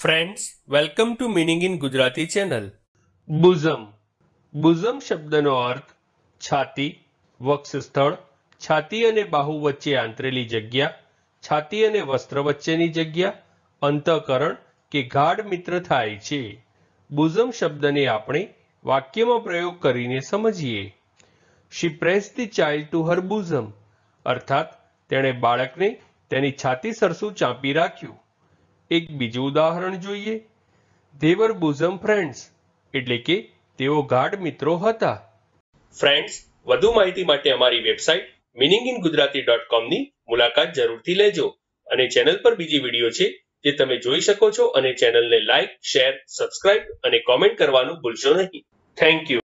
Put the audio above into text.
friends welcome to meaning in Gujarati channel bosom bosom શબ્દનો અર્થ છાતી વક્ષ સ્થળ છાતી અને બાહુ વચ્ચે આંતરેલી જગ્યા છાતી અને વસ્ત્ર વચ્ચેની જગ્યા અંતઃકરણ કે ગાઢ મિત્ર થાય છે બુઝમ શબ્દને આપણે વાક્યમાં પ્રયોગ કરીને સમજીએ she press the child to her bosom અર્થાત તેણે બાળકને તેની છાતી સરસું ચાંપી રાખ્યું એક બીજું ઉદાહરણ જોઈએ દેવર બોઝમ ફ્રેન્ડ્સ એટલે કે તેઓ ગાઢ મિત્રો હતા ફ્રેન્ડ્સ વધુ માહિતી માટે અમારી website meaning in Gujarati dot કોમની મુલાકાત જરૂરથી લેજો અને ચેનલ પર બીજી વિડીયો છે જે તમે જોઈ શકો છો અને ચેનલને લાઇક શેર સબસ્ક્રાઇબ અને કોમેન્ટ કરવાનું ભૂલશો નહીં થેન્ક યુ